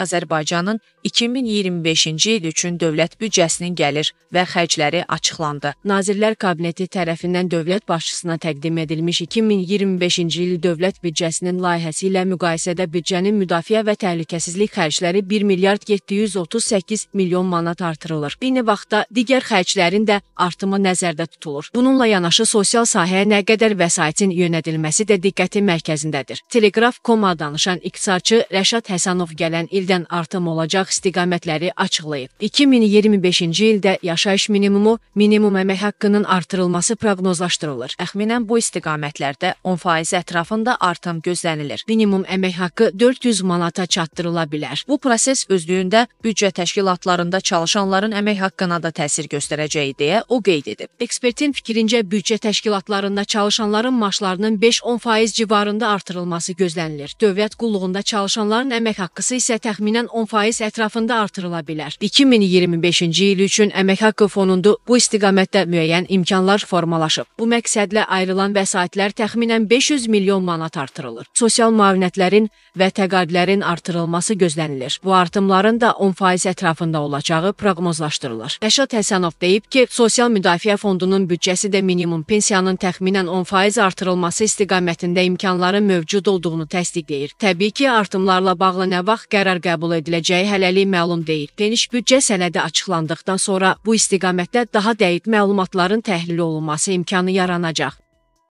Azərbaycanın 2025-ci il üçün dövlət büdcəsinin gəlir və xərcləri açıqlandı. Nazirlər Kabineti tərəfindən dövlət başçısına təqdim edilmiş 2025-ci il dövlət büdcəsinin layihəsi ilə müqayisədə büdcənin müdafiə və təhlükəsizlik xərcləri 1 milyard 738 milyon manat artırılır. Eyni vaxtda digər xərclərin də artımı nəzərdə tutulur. Bununla yanaşı sosial sahəyə nə qədər vəsaitin yönədilməsi də diqqətin mərkəzindədir. Teleqraf.com-a danışan iqtisadçı Rəşad Həsənov gələn ildə %100-dən artım olacaq istiqamətləri açıqlayıb. 2025-ci ildə yaşayış minimumu, minimum əmək haqqının artırılması proqnozlaşdırılır. Təxminən bu istiqamətlərdə 10% ətrafında artım gözlənilir. Minimum əmək haqqı 400 manata çatdırıla bilər. Bu proses özlüyündə büdcə təşkilatlarında çalışanların əmək haqqına da təsir göstərəcəyi deyə o qeyd edib. Ekspertin fikrincə büdcə təşkilatlarında çalışanların maaşlarının 5-10% civarında artırılması gözlənilir. Dövlət qulluğunda çalışanların əmək haqqısı isə təxminən təxminən 10% ətrafında artırıla bilər. 2025-ci il üçün əmək haqqı fonunda bu istiqamətdə müəyyən imkanlar formalaşıb. Bu məqsədlə ayrılan vəsaitlər təxminən 500 milyon manat artırılır. Sosial müavinətlərin və təqaüdlərin artırılması gözlənilir. Bu artımların da 10% ətrafında olacağı proqnozlaşdırılır. Rəşad Həsənov deyib ki, Sosial Müdafiə Fondunun büdcəsi də minimum pensiyanın təxminən 10% artırılması istiqamətində imkanların mövcud olduğunu təsdiqləyir. Təbii ki, artımlarla bağlı nə vaxt qərar qəbul qəbul ediləcəyi hələlik məlum deyil. Geniş büdcə sənədi açıqlandıqdan sonra bu istiqamətdə daha dəqiq məlumatların təhlil olunması imkanı yaranacaq.